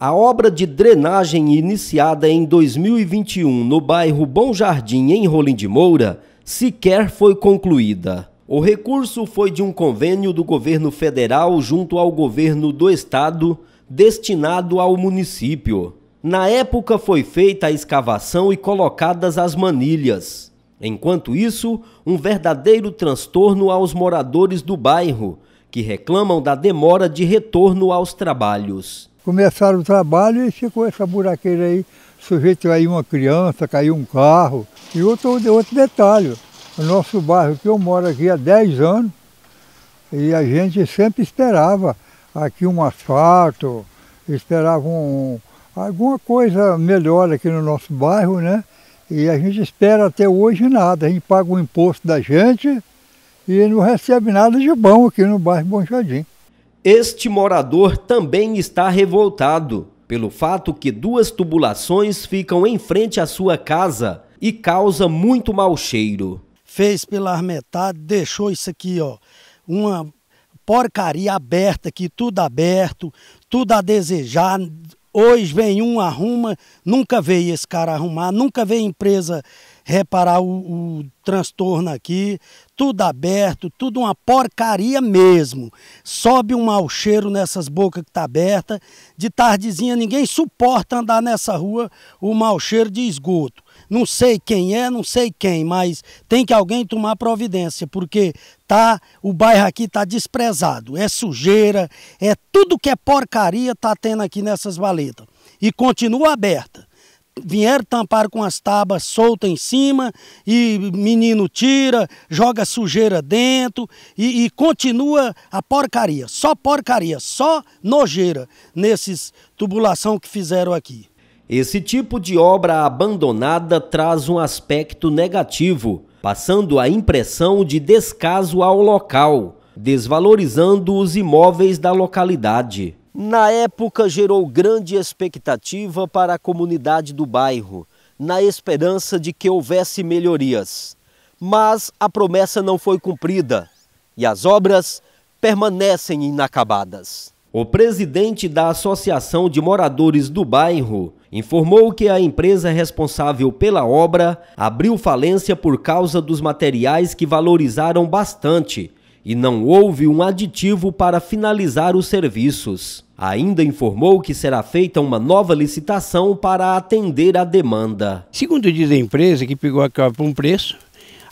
A obra de drenagem iniciada em 2021 no bairro Bom Jardim, em Rolim de Moura, sequer foi concluída. O recurso foi de um convênio do governo federal junto ao governo do estado, destinado ao município. Na época foi feita a escavação e colocadas as manilhas. Enquanto isso, um verdadeiro transtorno aos moradores do bairro, que reclamam da demora de retorno aos trabalhos começaram o trabalho e ficou essa buraqueira aí, sujeito aí uma criança, caiu um carro. E outro, outro detalhe, o nosso bairro que eu moro aqui há 10 anos, e a gente sempre esperava aqui um asfalto, esperava um, alguma coisa melhor aqui no nosso bairro, né? E a gente espera até hoje nada. A gente paga o imposto da gente e não recebe nada de bom aqui no bairro Bom Jardim. Este morador também está revoltado pelo fato que duas tubulações ficam em frente à sua casa e causa muito mau cheiro. Fez pela metade, deixou isso aqui, ó, uma porcaria aberta aqui, tudo aberto, tudo a desejar, Hoje vem um, arruma, nunca veio esse cara arrumar, nunca veio empresa reparar o, o transtorno aqui, tudo aberto, tudo uma porcaria mesmo. Sobe um mau cheiro nessas bocas que tá aberta. De tardezinha ninguém suporta andar nessa rua o mau cheiro de esgoto. Não sei quem é, não sei quem, mas tem que alguém tomar providência, porque tá o bairro aqui tá desprezado. É sujeira, é tudo que é porcaria tá tendo aqui nessas valetas. E continua aberta vieram tampar com as tábuas soltas em cima e menino tira, joga sujeira dentro e, e, continua a porcaria, só porcaria, só nojeira nesses tubulação que fizeram aqui. Esse tipo de obra abandonada traz um aspecto negativo, passando a impressão de descaso ao local, desvalorizando os imóveis da localidade. Na época, gerou grande expectativa para a comunidade do bairro, na esperança de que houvesse melhorias. Mas a promessa não foi cumprida e as obras permanecem inacabadas. O presidente da Associação de Moradores do Bairro, informou que a empresa responsável pela obra abriu falência por causa dos materiais que valorizaram bastante e não houve um aditivo para finalizar os serviços. Ainda informou que será feita uma nova licitação para atender a demanda. Segundo diz a empresa, que pegou a capa por um preço,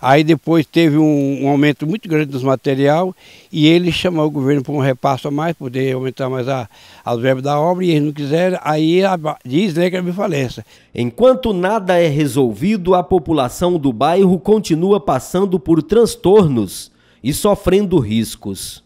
Aí depois teve um, um aumento muito grande dos material e ele chamou o governo para um repasso a mais, poder aumentar mais a, as verbas da obra e eles não quiseram, aí a, diz né, que a é falência. Enquanto nada é resolvido, a população do bairro continua passando por transtornos e sofrendo riscos.